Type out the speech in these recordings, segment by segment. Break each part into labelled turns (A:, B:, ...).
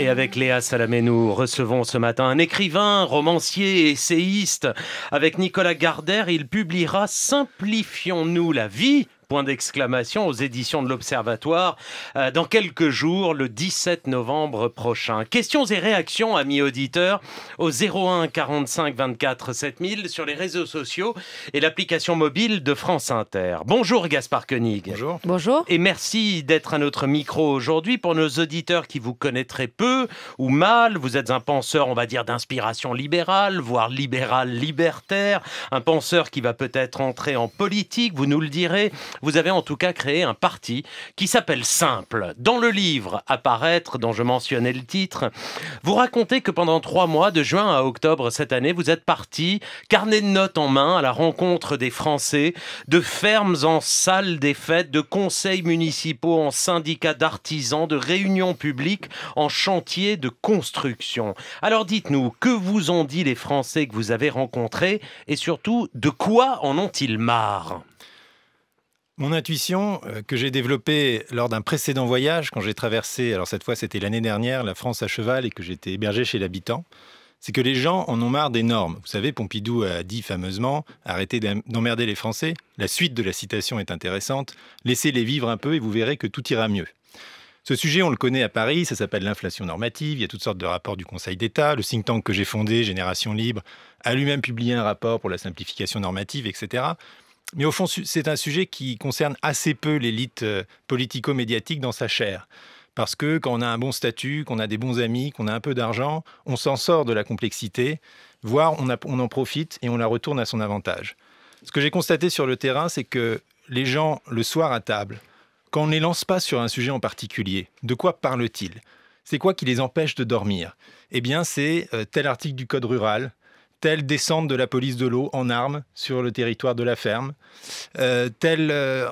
A: Et avec Léa Salamé, nous recevons ce matin un écrivain, romancier, essayiste. Avec Nicolas Gardère, il publiera Simplifions-nous la vie point d'exclamation aux éditions de l'Observatoire euh, dans quelques jours, le 17 novembre prochain. Questions et réactions, amis auditeurs, au 01 45 24 7000 sur les réseaux sociaux et l'application mobile de France Inter. Bonjour Gaspard Koenig. Bonjour. Bonjour. Et merci d'être à notre micro aujourd'hui pour nos auditeurs qui vous connaîtraient peu ou mal. Vous êtes un penseur, on va dire, d'inspiration libérale, voire libéral libertaire, un penseur qui va peut-être entrer en politique, vous nous le direz, vous avez en tout cas créé un parti qui s'appelle Simple. Dans le livre Apparaître, dont je mentionnais le titre, vous racontez que pendant trois mois, de juin à octobre cette année, vous êtes parti, carnet de notes en main, à la rencontre des Français, de fermes en salles des fêtes, de conseils municipaux en syndicats d'artisans, de réunions publiques en chantiers de construction. Alors dites-nous, que vous ont dit les Français que vous avez rencontrés et surtout, de quoi en ont-ils marre
B: mon intuition, euh, que j'ai développée lors d'un précédent voyage, quand j'ai traversé, alors cette fois c'était l'année dernière, la France à cheval et que j'étais hébergé chez l'habitant, c'est que les gens en ont marre des normes. Vous savez, Pompidou a dit fameusement Arrêtez d'emmerder les Français. La suite de la citation est intéressante. Laissez-les vivre un peu et vous verrez que tout ira mieux. Ce sujet, on le connaît à Paris, ça s'appelle l'inflation normative. Il y a toutes sortes de rapports du Conseil d'État. Le think tank que j'ai fondé, Génération Libre, a lui-même publié un rapport pour la simplification normative, etc. Mais au fond, c'est un sujet qui concerne assez peu l'élite euh, politico-médiatique dans sa chair. Parce que quand on a un bon statut, qu'on a des bons amis, qu'on a un peu d'argent, on s'en sort de la complexité, voire on, en profite et on la retourne à son avantage. Ce que j'ai constaté sur le terrain, c'est que les gens, le soir à table, quand on ne les lance pas sur un sujet en particulier, de quoi parlent-ils C'est quoi qui les empêche de dormir Eh bien, c'est euh, tel article du Code rural, telle descente de la police de l'eau en armes sur le territoire de la ferme, telle, euh,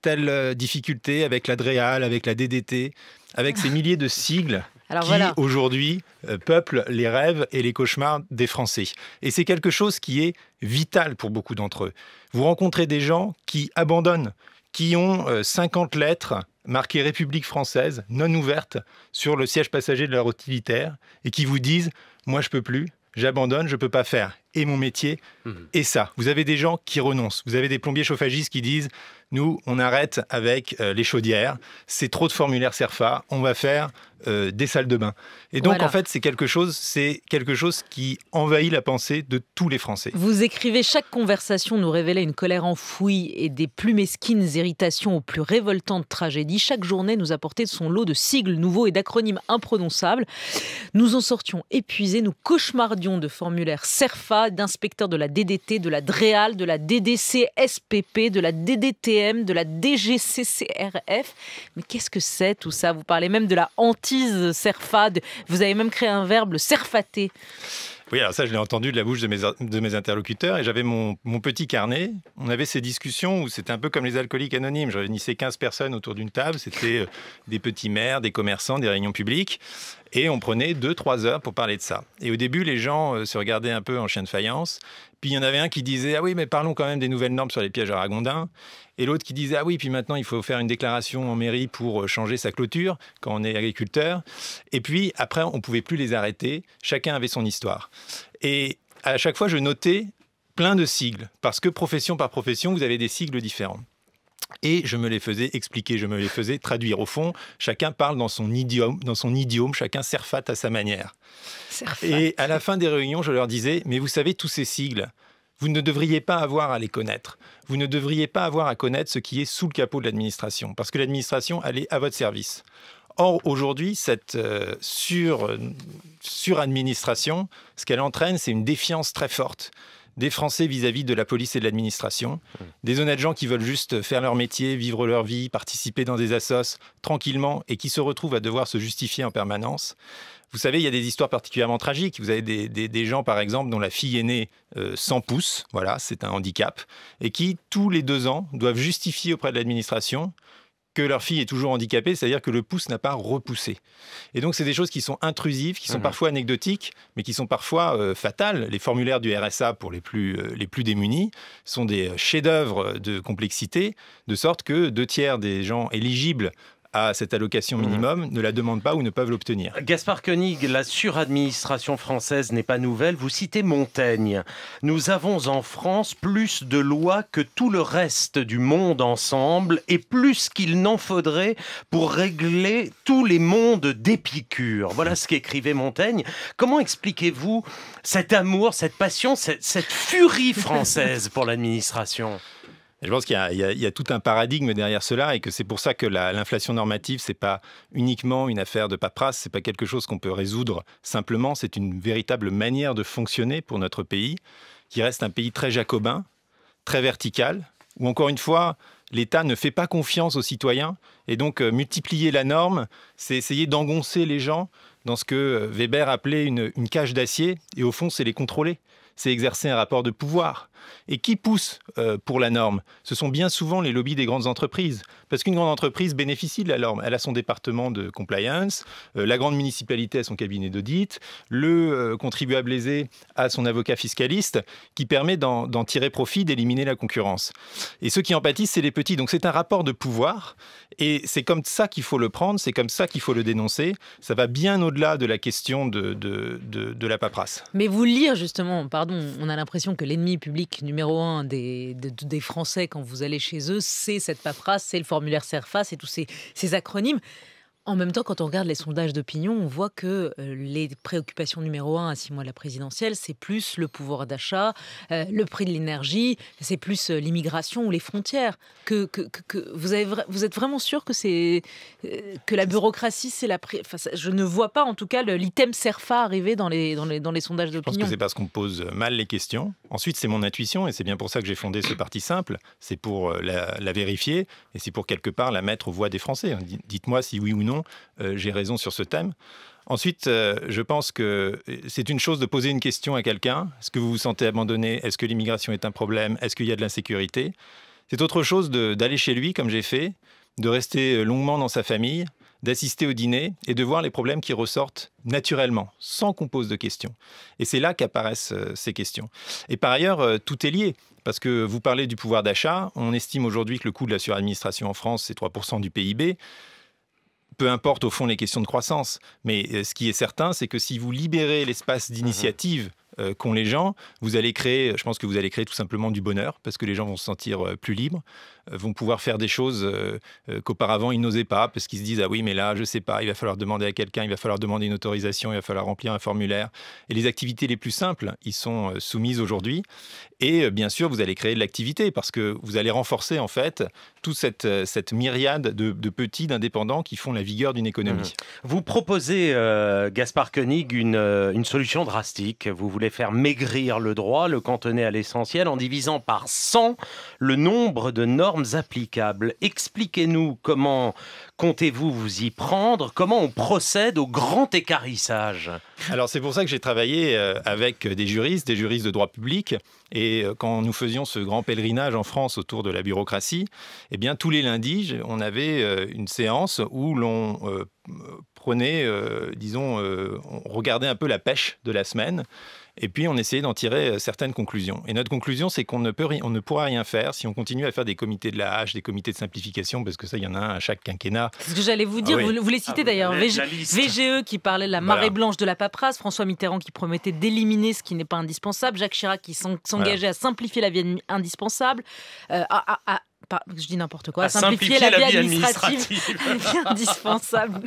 B: telle, euh, euh, difficulté avec la avec la DDT, avec ces milliers de sigles qui aujourd'hui peuplent les rêves et les cauchemars des Français. Et c'est quelque chose qui est vital pour beaucoup d'entre eux. Vous rencontrez des gens qui abandonnent, qui ont 50 lettres marquées République française, non ouvertes, sur le siège passager de leur utilitaire, et qui vous disent, moi je peux plus, j'abandonne, je ne peux pas faire et mon métier mhm. et ça. Vous avez des gens qui renoncent. Vous avez des plombiers chauffagistes qui disent nous, on arrête avec euh, les chaudières, c'est trop de formulaires Cerfa, on va faire euh, des salles de bain. Et donc, en fait, c'est quelque chose, c'est quelque chose qui envahit la pensée de tous les Français.
C: Vous écrivez chaque conversation nous révélait une colère enfouie et des plus mesquines irritations aux plus révoltantes tragédies. Chaque journée nous apportait son lot de sigles nouveaux et d'acronymes imprononçables. Nous en sortions épuisés, nous cauchemardions de formulaires SERFA, d'inspecteurs de la DDT, de la DREAL, de la DDC SPP, de la DDTM, de la DGCCRF. Mais qu'est-ce que c'est tout ça Vous parlez même de la hantise serfade. Vous avez même créé un verbe, le serfaté.
B: Oui, alors ça, je l'ai entendu de la bouche de mes, interlocuteurs et j'avais mon, petit carnet. On avait ces discussions où c'était un peu comme les alcooliques anonymes. Je réunissais 15 personnes autour d'une table. C'était euh, des petits maires, des commerçants, des réunions publiques. Et on prenait 2-3 heures pour parler de ça. Et au début, les gens euh, se regardaient un peu en chien de faïence. Puis il y en avait un qui disait Ah oui, mais parlons quand même des nouvelles normes sur les pièges à ragondins et l'autre qui disait ah oui, puis maintenant il faut faire une déclaration en mairie pour euh, changer sa clôture quand on est agriculteur. Et puis après, on pouvait plus les arrêter. Chacun avait son histoire. Et à chaque fois, je notais plein de sigles parce que profession par profession, vous avez des sigles différents. Et je me les faisais expliquer, je me les faisais traduire. Au fond, chacun parle dans son idiome, dans son idiome chacun serfate à sa manière. Et à la fin des réunions, je leur disais, mais vous savez, tous ces sigles, vous ne devriez pas avoir à les connaître. Vous ne devriez pas avoir à connaître ce qui est sous le capot de l'administration, parce que l'administration, elle est à votre service. Or, aujourd'hui, cette euh, sur, euh, suradministration, ce qu'elle entraîne, c'est une défiance très forte des Français vis-à-vis -vis de la police et de l'administration, hmm. des honnêtes gens qui veulent juste faire leur métier, vivre leur vie, participer dans des assos tranquillement et qui se retrouvent à devoir se justifier en permanence. Vous savez, il y a des histoires particulièrement tragiques. Vous avez des, gens, par exemple, dont la fille est née euh, sans pouce, voilà, c'est un handicap, et qui, tous les deux ans, doivent justifier auprès de l'administration que leur fille est toujours handicapée, c'est-à-dire que le pouce n'a pas repoussé. Et donc, c'est des choses qui sont intrusives, qui sont mhm. parfois anecdotiques, mais qui sont parfois euh, fatales. Les formulaires du RSA pour les plus, euh, les plus démunis sont des chefs-d'œuvre de complexité, de sorte que deux
A: tiers des gens éligibles à cette allocation mhm. minimum ne la demandent pas ou ne peuvent l'obtenir. Gaspard Koenig, la suradministration française n'est pas nouvelle. Vous citez Montaigne. Nous avons en France plus de lois que tout le reste du monde ensemble et plus qu'il n'en faudrait pour régler tous les mondes d'Épicure. Voilà ce qu'écrivait Montaigne. Comment expliquez-vous cet amour, cette passion, cette furie française pour l'administration je pense qu'il y, a tout un paradigme derrière
B: cela et que c'est pour ça que l'inflation normative, ce n'est pas uniquement une affaire de paperasse, n'est pas quelque chose qu'on peut résoudre simplement, c'est une véritable manière de fonctionner pour notre pays, qui reste un pays très jacobin, très vertical, où encore une fois, l'État ne fait pas confiance aux citoyens et donc euh, multiplier la norme, c'est essayer d'engoncer les gens dans ce que euh, Weber appelait une cage d'acier et au fond, c'est les contrôler c'est exercer un rapport de pouvoir. Et qui pousse euh, pour la norme Ce sont bien souvent les lobbies des grandes entreprises. Parce qu'une grande entreprise bénéficie de la norme. Elle a son département de compliance, euh, la grande municipalité a son cabinet d'audit, le euh, contribuable aisé a son avocat fiscaliste qui permet d'en tirer profit, d'éliminer la concurrence. Et ceux qui en pâtissent, c'est les petits. Donc c'est un rapport de pouvoir. Et c'est comme ça qu'il faut le prendre, c'est comme ça qu'il faut le dénoncer. Ça va bien au-delà de la question de, la paperasse.
C: Mais vous lire justement, on a l'impression que l'ennemi public numéro un des, Français quand vous allez chez eux, c'est cette paperasse, c'est le formulaire CERFA, c'est tous ces acronymes. En même temps, quand on regarde les sondages d'opinion, on voit que euh, les préoccupations numéro un à six mois de la présidentielle, c'est plus le pouvoir d'achat, euh, le prix de l'énergie, c'est plus euh, l'immigration ou les frontières. Que, que, que vous, avez, vous, êtes vraiment sûr que c'est que la bureaucratie, c'est la. je ne vois pas en tout cas l'item Serfa arriver dans les, dans les, dans les sondages d'opinion. Je pense que c'est
B: parce qu'on pose mal les questions. Ensuite, c'est mon intuition et c'est bien pour ça que j'ai fondé ce parti simple. C'est pour la, la vérifier et c'est pour quelque part la mettre aux voix des Français. Dites-moi si oui ou non euh, j'ai raison sur ce thème. Ensuite, euh, je pense que euh, c'est une chose de poser une question à quelqu'un. Est-ce que vous vous sentez abandonné Est-ce que l'immigration est un problème Est-ce qu'il y a de l'insécurité C'est autre chose d'aller chez lui, comme j'ai fait, de rester longuement dans sa famille, d'assister au dîner et de voir les problèmes qui ressortent naturellement, sans qu'on pose de questions. Et c'est là qu'apparaissent ces questions. Et par ailleurs, tout est lié. Parce que vous parlez du pouvoir d'achat, on estime aujourd'hui que le coût de la suradministration en France, c'est 3% du PIB peu importe au fond les questions de croissance, mais euh, ce qui est certain, c'est que si vous libérez l'espace mhm. d'initiative euh, qu'ont les gens, vous allez créer, je pense que vous allez créer tout simplement du bonheur, parce que les gens vont se sentir euh, plus libres vont pouvoir faire des choses euh, euh, qu'auparavant ils n'osaient pas parce qu'ils se disent ah oui mais là je sais pas il va falloir demander à quelqu'un il va falloir demander une autorisation il va falloir remplir un formulaire et les activités les plus simples ils sont euh, soumises aujourd'hui et bien sûr vous allez créer de l'activité parce que vous allez renforcer en fait toute cette, cette myriade de, petits d'indépendants qui font la vigueur d'une économie.
A: Mhm. Vous proposez Gaspard Koenig une, une solution drastique vous voulez faire maigrir le droit le cantonner à l'essentiel en divisant par 100 le nombre de normes applicables. Expliquez-nous comment comptez-vous vous y prendre Comment on procède au grand écarissage Alors
B: c'est pour ça que j'ai travaillé euh, avec des juristes, des juristes de droit public. Et euh, quand nous faisions ce grand pèlerinage en France autour de la bureaucratie, eh bien tous les lundis, on avait euh, une séance où l'on prenait, euh, disons, euh, on regardait un peu la pêche de la semaine. Et puis on essayait d'en tirer euh, certaines conclusions. Et notre conclusion, c'est qu'on ne, peut on ne pourra rien faire si on continue à faire des comités de la hache, des comités de simplification, parce que ça, il y en a un à chaque quinquennat. C'est ce
C: que j'allais vous ah dire, vous, les citez ah d'ailleurs. VGE e qui parlait de la marée blanche de la paperasse, François Mitterrand qui promettait d'éliminer ce qui n'est pas indispensable, Jacques Chirac qui s'engageait à simplifier la vie indispensable, à, je dis n'importe quoi, simplifier, la, vie, administrative, indispensable,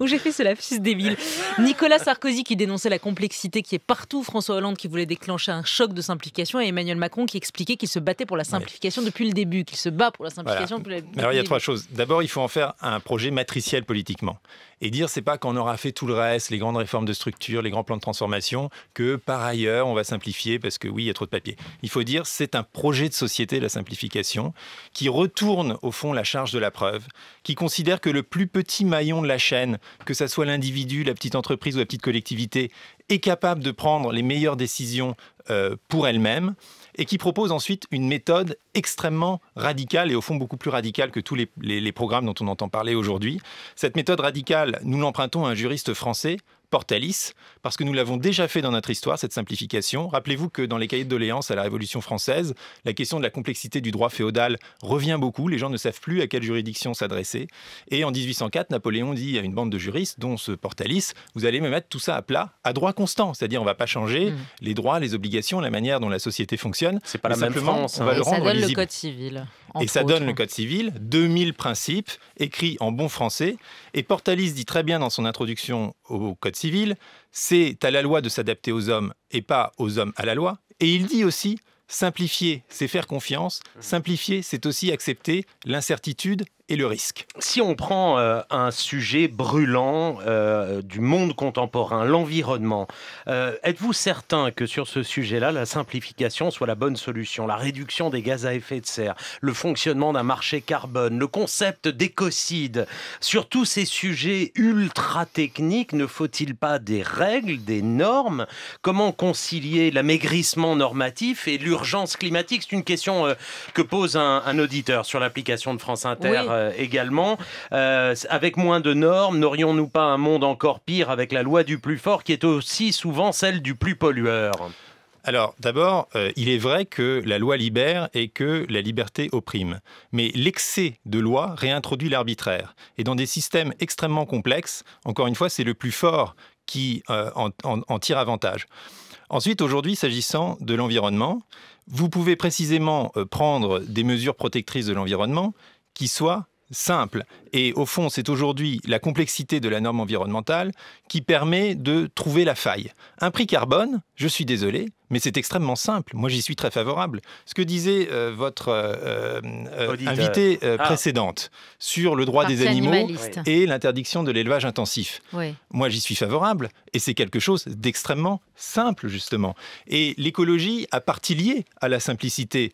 C: où j'ai fait ce lapsus débile. Nicolas Sarkozy qui dénonçait la complexité qui est partout, François Hollande qui voulait déclencher un choc de simplification, et Emmanuel Macron qui expliquait qu'il se battait pour la simplification depuis le début, qu'il se bat pour la simplification Alors il y a trois
B: choses. D'abord, il faut en faire un projet matriciel politiquement. Et dire, c'est pas qu'on aura fait tout le reste, les grandes réformes de structure, les grands plans de transformation, que par ailleurs, on va simplifier parce que oui, il y a trop de papier. Il faut dire, c'est un projet de société, la simplification, qui retourne au fond la charge de la preuve, qui considère que le plus petit maillon de la chaîne, que ce soit l'individu, la petite entreprise ou la petite collectivité, est capable de prendre les meilleures décisions euh, pour elle-même, et qui propose ensuite une méthode extrêmement radicale et au fond beaucoup plus radicale que tous les, les programmes dont on entend parler aujourd'hui. Cette méthode radicale, nous l'empruntons à un juriste français, Portalis, parce que nous l'avons déjà fait dans notre histoire, cette simplification. Rappelez-vous que dans les cahiers de doléances à la Révolution française, la question de la complexité du droit féodal revient beaucoup, les gens ne savent plus à quelle juridiction s'adresser. Et en 1804, Napoléon dit à une bande de juristes, dont ce Portalis, vous allez me mettre tout ça à plat, à droit constant, c'est-à-dire on ne va pas changer hmm. les droits, les obligations, la manière dont la société fonctionne. C'est pas la même France. On va hein. le rendre ça donne le code
C: civil et ça donne le
B: Code civil, 2000 principes écrits en bon français. Et Portalis dit très bien dans son introduction au Code civil, c'est à la loi de s'adapter aux hommes et pas aux hommes à la loi. Et il dit aussi, simplifier, c'est faire confiance. Mmh. Simplifier, c'est aussi accepter l'incertitude et
A: le risque. Si on prend euh, un sujet brûlant euh, du monde contemporain, l'environnement, euh, êtes-vous certain que sur ce sujet-là, la simplification soit la bonne solution La réduction des gaz à effet de serre, le fonctionnement d'un marché carbone, le concept d'écocide, sur tous ces sujets ultra techniques, ne faut-il pas des règles, des normes Comment concilier l'amaigrissement normatif et l'urgence climatique C'est une question que pose un, auditeur sur l'application de France Inter. Euh, également. Euh, avec moins de normes, n'aurions-nous pas un monde encore pire avec la loi du plus fort qui est aussi souvent celle du plus pollueur alors, d'abord, euh, il est vrai
B: que la loi libère et que la liberté opprime. Mais l'excès de loi réintroduit l'arbitraire. Et dans des systèmes extrêmement complexes, encore une fois, c'est le plus fort qui en, tire avantage. Ensuite, aujourd'hui, s'agissant de l'environnement, vous pouvez précisément prendre des mesures protectrices de l'environnement qui soit simple. Et au fond, c'est aujourd'hui la complexité de la norme environnementale qui permet de trouver la faille. Un prix carbone, je suis désolé, mais c'est extrêmement simple. Moi, j'y suis très favorable. Ce que disait euh, votre invité euh, euh, invitée ah. précédente sur le droit des animaux et l'interdiction de l'élevage intensif. Moi, j'y suis favorable. Et c'est quelque chose d'extrêmement simple, justement. Et l'écologie a partie liée à la simplicité.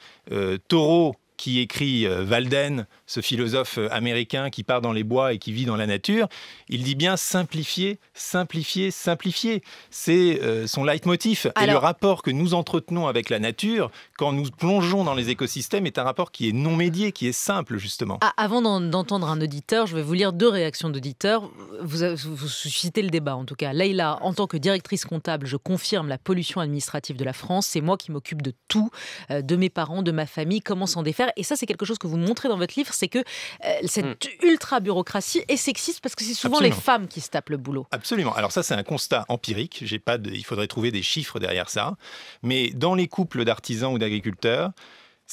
B: taureau, qui écrit euh, Walden, ce philosophe euh, américain qui part dans les bois et qui vit dans la nature, il dit bien simplifier, simplifier, simplifier. C'est euh, son leitmotiv. Et le rapport que nous entretenons avec la nature, quand nous plongeons dans les écosystèmes, est un rapport qui est non médié, qui est simple, justement. Ah,
C: avant d'entendre un auditeur, je vais vous lire deux réactions d'auditeurs. Vous, vous suscitez le débat, en tout cas. Leïla, en tant que directrice comptable, je confirme la pollution administrative de la France. C'est moi qui m'occupe de tout, de mes parents, de ma famille, comment s'en défaire. Et ça, c'est quelque chose que vous montrez dans votre livre, c'est que euh, cette mm. ultra-bureaucratie est sexiste parce que c'est souvent les femmes qui se tapent le boulot.
B: Absolument. Alors ça, c'est un constat empirique. pas Il faudrait trouver des chiffres derrière ça. Mais dans les couples d'artisans ou d'agriculteurs,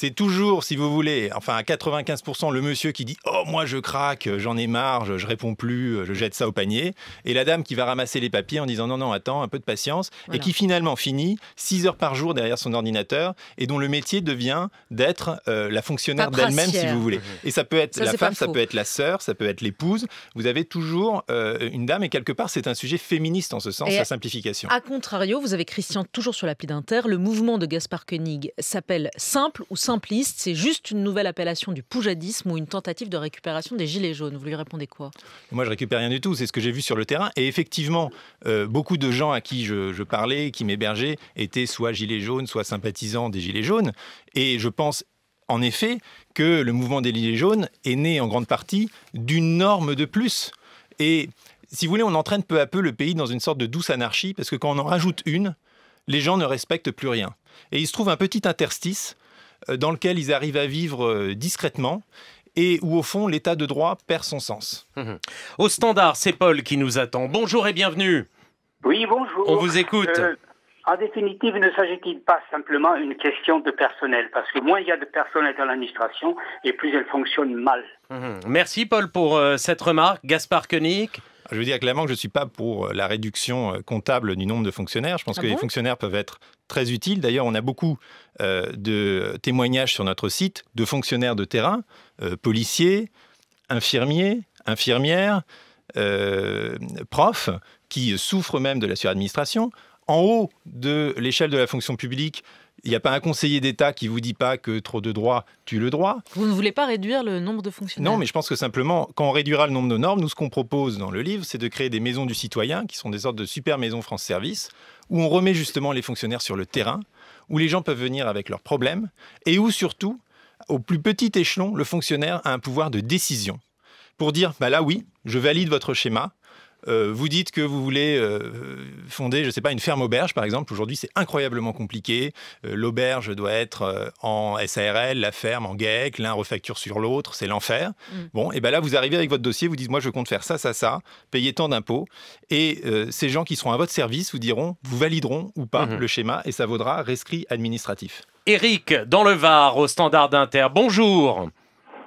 B: c'est toujours, si vous voulez, enfin à 95%, le monsieur qui dit Oh, moi je craque, j'en ai marre, je, réponds plus, je jette ça au panier. Et la dame qui va ramasser les papiers en disant Non, non, attends, un peu de patience. Et qui finalement finit six heures par jour derrière son ordinateur et dont le métier devient d'être euh, la fonctionnaire d'elle-même, si vous voulez. Et ça peut être la femme, ça peut être la sœur, ça peut être l'épouse. Vous avez toujours euh, une dame et quelque part, c'est un sujet féministe en ce sens, la simplification. A
C: contrario, vous avez Christian toujours sur l'appli d'Inter, le mouvement de Gaspard Koenig s'appelle Simple ou Simple simpliste, c'est juste une nouvelle appellation du poujadisme ou une tentative de récupération des gilets jaunes. Vous lui répondez quoi
B: Moi, je récupère rien du tout, c'est ce que j'ai vu sur le terrain. Et effectivement, euh, beaucoup de gens à qui je, je parlais, qui m'hébergeaient, étaient soit gilets jaunes, soit sympathisants des gilets jaunes. Et je pense en effet que le mouvement des Gilets jaunes est né en grande partie d'une norme de plus. Et si vous voulez, on entraîne peu à peu le pays dans une sorte de douce anarchie, parce que quand on en rajoute une, les gens ne respectent plus rien. Et il se trouve un petit interstice euh, dans lequel ils arrivent à vivre euh, discrètement et où au fond l'état de
A: droit perd son sens. Mhm. Au standard, c'est Paul qui nous attend. Bonjour et bienvenue. Oui, bonjour. On vous écoute. Euh, en définitive, ne s'agit-il pas simplement une question de personnel Parce que moins il y a de personnel dans l'administration, et plus elle fonctionne mal. Mhm. Merci Paul pour cette remarque. Gaspard Koenig je veux dire clairement que je ne suis pas pour euh, la réduction
B: euh, comptable du nombre de fonctionnaires. Je pense ah que les fonctionnaires peuvent être très utiles. D'ailleurs, on a beaucoup euh, de témoignages sur notre site de fonctionnaires de terrain, policiers, infirmiers, infirmières, profs, qui souffrent même de la suradministration. En haut de l'échelle de la fonction publique, il n'y a pas un conseiller d'État qui vous dit pas que trop de droits tue le droit.
C: Vous ne voulez pas réduire le nombre de fonctionnaires Non,
B: mais je pense que simplement, quand on réduira le nombre de normes, nous, ce qu'on propose dans le livre, c'est de créer des maisons du citoyen, qui sont des sortes de super maisons France Service, où on remet justement les fonctionnaires sur le terrain, où les gens peuvent venir avec leurs problèmes, et où surtout, au plus petit échelon, le fonctionnaire a un pouvoir de décision. Pour dire, bah là oui, je valide votre schéma, euh, vous dites que vous voulez euh, fonder, je ne sais pas, une ferme auberge, par exemple. Aujourd'hui, c'est incroyablement compliqué. Euh, l'auberge doit être en SARL, la ferme en GEC, l'un refacture sur l'autre, c'est l'enfer. Mm. Bon, et bien là, vous arrivez avec votre dossier, vous dites, moi, je compte faire ça, ça, ça, payer tant d'impôts. Et ces gens qui seront à votre service vous diront, vous valideront ou pas mhm. le schéma, et ça vaudra rescrit administratif.
A: Eric, dans le Var, au Standard Inter, bonjour.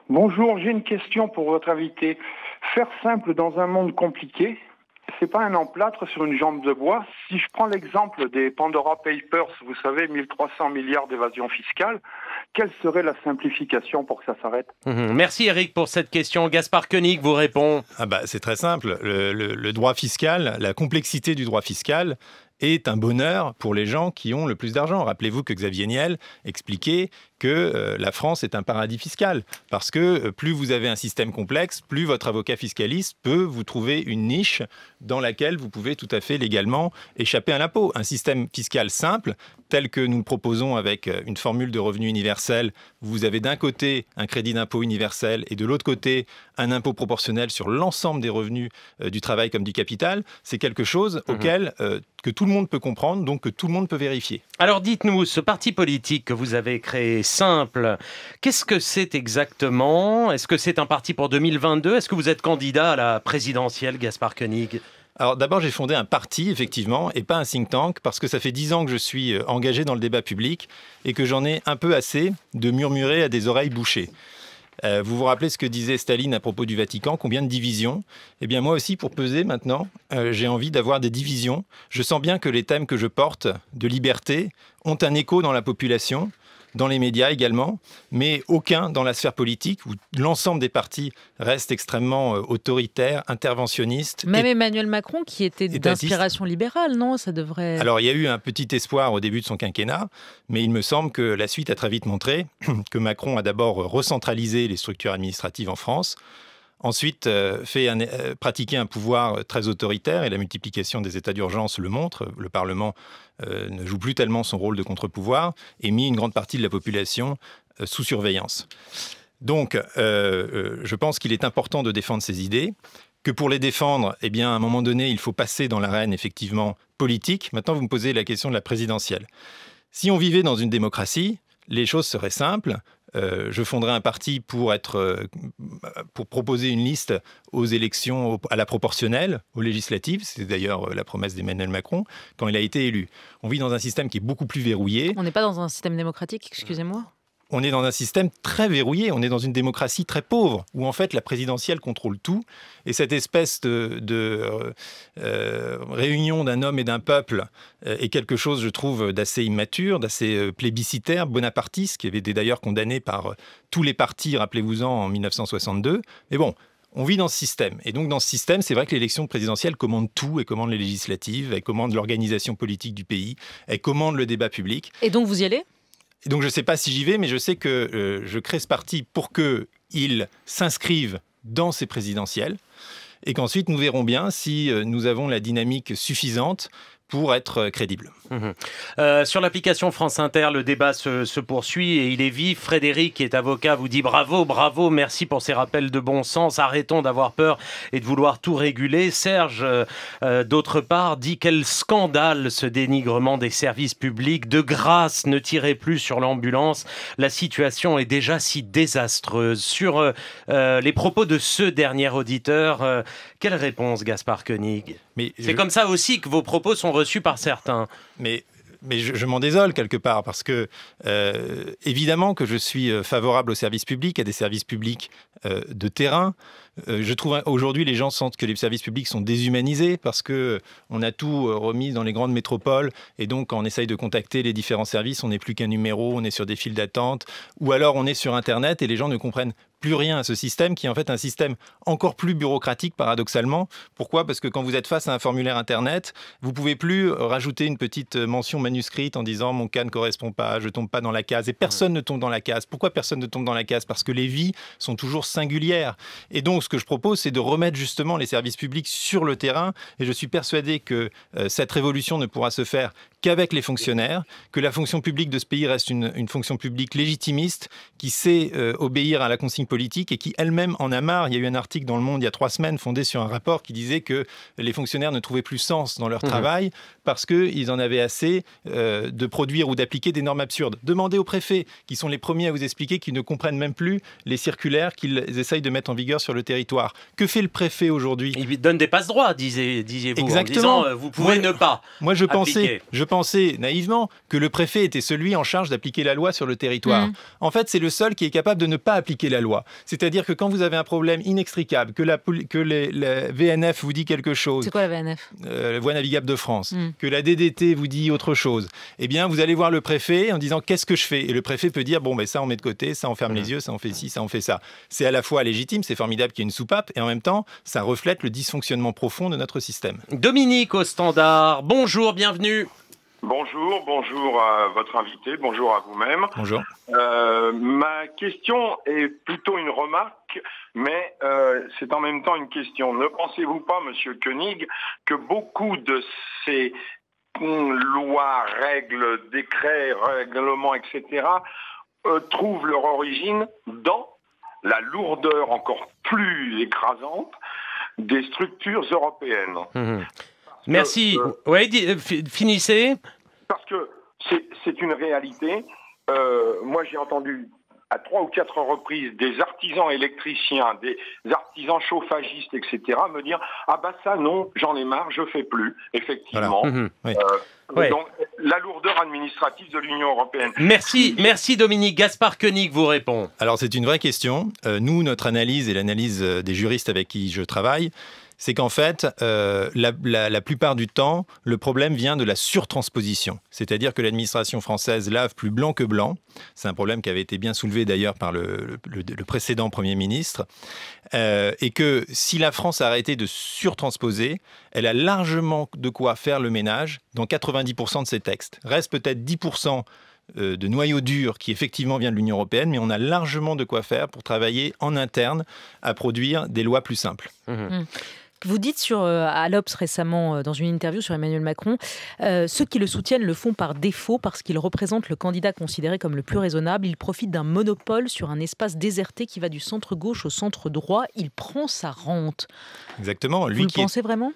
A: Bonjour, j'ai une question pour
B: votre invité. Faire simple dans un monde compliqué, c'est pas un emplâtre sur une jambe de bois. Si je prends l'exemple des Pandora Papers, vous savez, 1300 milliards d'évasion fiscale, quelle serait la simplification pour que ça s'arrête
A: mhm. Merci Eric pour cette question. Gaspard Koenig vous répond. Ah bah, c'est très simple. le droit fiscal, la complexité du droit
B: fiscal est un bonheur pour les gens qui ont le plus d'argent. Rappelez-vous que Xavier Niel expliquait que euh, la France est un paradis fiscal, parce que euh, plus vous avez un système complexe, plus votre avocat fiscaliste peut vous trouver une niche dans laquelle vous pouvez tout à fait légalement échapper à l'impôt. Un système fiscal simple tel que nous le proposons avec euh, une formule de revenu universel, vous avez d'un côté un crédit d'impôt universel et de l'autre côté un impôt proportionnel sur l'ensemble des revenus euh, du travail comme du capital, c'est quelque chose mhm. auquel euh, que tout le monde peut comprendre, donc que tout le monde
A: peut vérifier. Alors dites-nous, ce parti politique que vous avez créé, simple, qu'est-ce que c'est exactement Est-ce que c'est un parti pour 2022 Est-ce que vous êtes candidat à la présidentielle, Gaspard Koenig alors d'abord, j'ai fondé un parti,
B: effectivement, et pas un think tank, parce que ça fait dix ans que je suis euh, engagé dans le débat public et que j'en ai un peu assez de murmurer à des oreilles bouchées. Euh, vous vous rappelez ce que disait Staline à propos du Vatican, combien de divisions Eh bien moi aussi, pour peser maintenant, euh, j'ai envie d'avoir des divisions. Je sens bien que les thèmes que je porte, de liberté, ont un écho dans la population dans les médias également, mais aucun dans la sphère politique, où l'ensemble des partis reste extrêmement euh, autoritaire, interventionniste. Même
C: Emmanuel Macron, qui était d'inspiration libérale, non Ça devrait. Alors,
B: il y a eu un petit espoir au début de son quinquennat, mais il me semble que la suite a très vite montré que Macron a d'abord recentralisé les structures administratives en France. Ensuite, euh, fait euh, pratiquer un pouvoir euh, très autoritaire, et la multiplication des états d'urgence le montre, le Parlement ne joue plus tellement son rôle de contre-pouvoir, et met une grande partie de la population sous surveillance. Donc, je pense qu'il est important de défendre ces idées, que pour les défendre, eh bien, à un moment donné, il faut passer dans l'arène, effectivement, politique. Maintenant, vous me posez la question de la présidentielle. Si on vivait dans une démocratie, les choses seraient simples. Euh, je fonderai un parti pour, être, euh, pour proposer une liste aux élections à la proportionnelle, aux législatives. C'est d'ailleurs euh, la promesse d'Emmanuel Macron quand il a été élu. On vit dans un système qui est beaucoup plus verrouillé.
C: On n'est pas dans un système démocratique, excusez-moi
B: on est dans un système très verrouillé, on est dans une démocratie très pauvre, où en fait la présidentielle contrôle tout, et cette espèce de, euh, euh, réunion d'un homme et d'un peuple euh, est quelque chose, je trouve, d'assez immature, d'assez plébiscitaire, bonapartiste, qui avait été d'ailleurs condamné par tous les partis, rappelez-vous-en, en 1962. Mais bon, on vit dans ce système. Et donc, dans ce système, c'est vrai que l'élection présidentielle commande tout. et commande les législatives, elle commande l'organisation politique du pays, elle commande le débat public. Et donc, vous y allez donc je ne sais pas si j'y vais, mais je sais que euh, je crée ce parti pour qu'il s'inscrive dans ces présidentielles et qu'ensuite nous verrons bien si euh, nous avons la dynamique suffisante
A: pour être euh, crédible. Mhm. Euh, sur l'application France Inter, le débat se, poursuit et il est vif. Frédéric, qui est avocat, vous dit bravo, bravo, merci pour ces rappels de bon sens. Arrêtons d'avoir peur et de vouloir tout réguler. Serge, euh, d'autre part, dit quel scandale ce dénigrement des services publics. De grâce, ne tirez plus sur l'ambulance. La situation est déjà si désastreuse. Sur les propos de ce dernier auditeur, quelle réponse, Gaspard Koenig c'est comme ça aussi que vos propos sont reçus par certains. Mais je, m'en désole quelque part parce que euh,
B: évidemment que je suis euh, favorable aux services publics, à des services publics euh, de terrain. je trouve aujourd'hui les gens sentent que les services publics sont déshumanisés parce que on a tout remis dans les grandes métropoles et donc quand on essaye de contacter les différents services, on n'est plus qu'un numéro, on est sur des files d'attente ou alors on est sur Internet et les gens ne comprennent plus rien à ce système qui est en fait un système encore plus bureaucratique paradoxalement. Pourquoi Parce que quand vous êtes face à un formulaire Internet, vous pouvez plus rajouter une petite mention manuscrite en disant mon cas ne correspond pas, je tombe pas dans la case. Et personne ne tombe dans la case. Pourquoi personne ne tombe dans la case Parce que les vies sont toujours singulières. Et donc ce que je propose, c'est de remettre justement les services publics sur le terrain. Et je suis persuadé que euh, cette révolution ne pourra se faire qu'avec les fonctionnaires, que la fonction publique de ce pays reste une, fonction publique légitimiste qui sait euh, obéir à la consigne politique et qui elle-même en a marre. Il y a eu un article dans Le Monde il y a trois semaines fondé sur un rapport qui disait que les fonctionnaires ne trouvaient plus sens dans leur mhm. travail parce qu'ils en avaient assez euh, de produire ou d'appliquer des normes absurdes. Demandez aux préfets, qui sont les premiers à vous expliquer qu'ils ne comprennent même plus les circulaires qu'ils essayent de mettre en vigueur sur le territoire. Que fait le préfet aujourd'hui Il donne des passe-droits, disiez-vous. Exactement. En disant, euh, vous pouvez ne pas. Moi, je pensais, je pensais naïvement que le préfet était celui en charge d'appliquer la loi sur le territoire. Mhm. En fait, c'est le seul qui est capable de ne pas appliquer la loi. C'est-à-dire que quand vous avez un problème inextricable, que la, VNF vous dit quelque chose. C'est
C: quoi la VNF
B: euh, La Voie navigable de France. Hmm. Que la DDT vous dit autre chose. Eh bien, vous allez voir le préfet en disant qu'est-ce que je fais Et le préfet peut dire bon, ben ça on met de côté, ça on ferme hmm. les yeux, ça on fait ci, ça on fait ça. C'est à la fois légitime, c'est formidable qu'il y ait une soupape, et en même temps, ça reflète le dysfonctionnement profond de notre système.
A: Dominique au standard, bonjour, bienvenue. Bonjour, bonjour à votre invité, bonjour à vous-même. Bonjour.
B: Euh, ma question est plutôt une remarque, mais euh, c'est en même temps une question. Ne pensez-vous pas, Monsieur Koenig, que beaucoup de ces lois, règles, décrets, règlements, etc., euh, trouvent leur origine dans la lourdeur encore plus
A: écrasante des structures européennes mmh Merci. Euh, euh, oui, euh, finissez. Parce que c'est une réalité.
B: moi, j'ai entendu à trois ou quatre reprises des artisans électriciens, des artisans chauffagistes, etc., me dire ah bah ça non, j'en ai marre, je fais plus. Effectivement.
A: Mmh, mmh,
B: donc la lourdeur administrative de l'Union européenne.
A: Merci, merci
B: Dominique. Gaspard Koenig vous répond. Alors c'est une vraie question. nous, notre analyse et l'analyse des juristes avec qui je travaille, c'est qu'en fait, euh, la, plupart du temps, le problème vient de la surtransposition. C'est-à-dire que l'administration française lave plus blanc que blanc. C'est un problème qui avait été bien soulevé d'ailleurs par le, précédent Premier ministre. Euh, et que si la France a arrêté de surtransposer, elle a largement de quoi faire le ménage dans 90% de ses textes. Reste peut-être 10% euh, de noyau durs qui effectivement vient de l'Union européenne, mais on a largement de quoi faire pour travailler en interne à produire des lois plus simples. Mmh. Mmh.
C: Vous dites sur euh, l'Obs récemment, euh, dans une interview sur Emmanuel Macron, euh, ceux qui le soutiennent le font par défaut parce qu'il représente le candidat considéré comme le plus raisonnable. Il profite d'un monopole sur un espace déserté qui va du centre gauche au centre droit. Il prend sa rente.
B: Exactement. Lui Vous le pensez
C: vraiment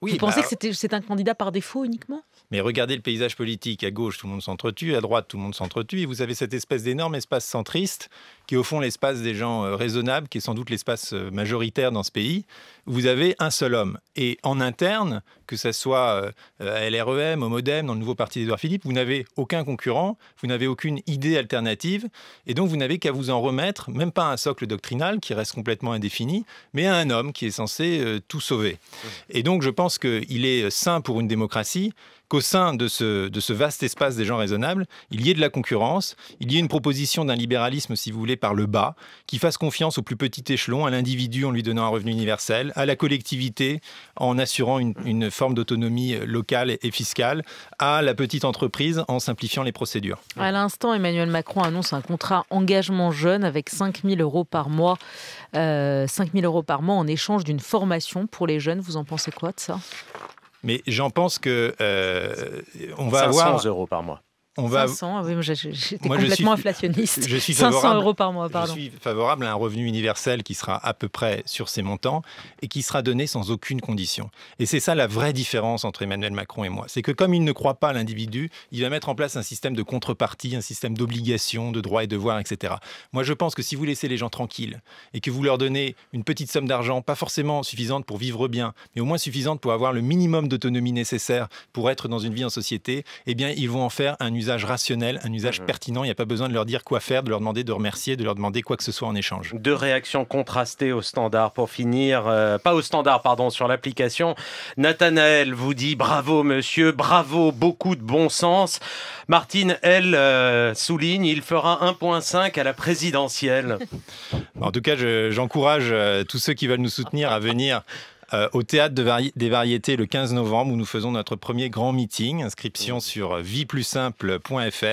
C: oui, Vous pensez bah, que c'est un candidat par défaut uniquement
B: mais regardez le paysage politique. À gauche, tout le monde s'entretue. À droite, tout le monde s'entretue. Et vous avez cette espèce d'énorme espace centriste et au fond l'espace des gens euh, raisonnables, qui est sans doute l'espace euh, majoritaire dans ce pays, vous avez un seul homme. Et en interne, que ce soit à euh, LREM, au Modem, dans le nouveau parti d'Edouard Philippe, vous n'avez aucun concurrent, vous n'avez aucune idée alternative, et donc vous n'avez qu'à vous en remettre, même pas à un socle doctrinal qui reste complètement indéfini, mais à un homme qui est censé tout sauver. Et donc je pense qu'il est sain pour une démocratie qu'au sein de ce, de ce vaste espace des gens raisonnables, il y ait de la concurrence, il y ait une proposition d'un libéralisme, si vous voulez, par le bas, qui fasse confiance au plus petit échelon, à l'individu en lui donnant un revenu universel, à la collectivité en assurant une, forme d'autonomie euh, locale et fiscale, à la petite entreprise en simplifiant les procédures.
C: À l'instant, Emmanuel Macron annonce un contrat engagement jeune avec 5 000 euros par mois, euh, euros par mois en échange d'une formation pour les jeunes. Vous en pensez quoi de ça
B: mais j'en pense que euh, on va 500 euros par mois on va... 500,
C: ah j'étais complètement inflationniste. Je suis 500 euros par mois, pardon. Je suis
B: favorable à un revenu universel qui sera à peu près sur ces montants et qui sera donné sans aucune condition. Et c'est ça la vraie différence entre Emmanuel Macron et moi. C'est que comme il ne croit pas à l'individu, il va mettre en place un système de contrepartie, un système d'obligation, de droits et devoirs, etc. Moi, je pense que si vous laissez les gens tranquilles et que vous leur donnez une petite somme d'argent, pas forcément suffisante pour vivre bien, mais au moins suffisante pour avoir le minimum d'autonomie nécessaire pour être dans une vie en société, eh bien, ils vont en faire un usage usage rationnel, un usage mhm. pertinent. Il n'y a pas besoin de leur dire quoi faire, de leur demander de remercier, de leur demander quoi que ce soit en échange.
A: Deux réactions contrastées au standard pour finir. Euh, pas au standard, pardon, sur l'application. Nathanaël vous dit bravo monsieur, bravo, beaucoup de bon sens. Martine, elle, euh, souligne, il fera 1.5 à la présidentielle. en tout cas, j'encourage euh, tous ceux qui
B: veulent nous soutenir à venir euh, au théâtre des variétés le 15 novembre où nous faisons notre premier grand meeting. Inscription sur vieplussimple.fr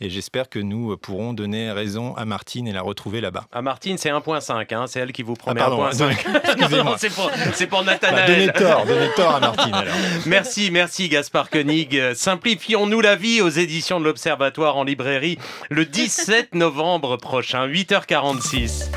B: et j'espère que nous euh, pourrons donner raison à Martine et la retrouver là-bas. À ah, Martine, c'est 1.5, hein, c'est elle qui vous ah, promet ah, 1.5. non, non c'est pour,
A: pour Nathanaël. Bah, donnez tort, donnez tort à Martine alors. Merci, merci Gaspard Koenig. Euh, simplifions-nous la vie aux éditions de l'Observatoire en librairie le 17 novembre prochain, 8h46.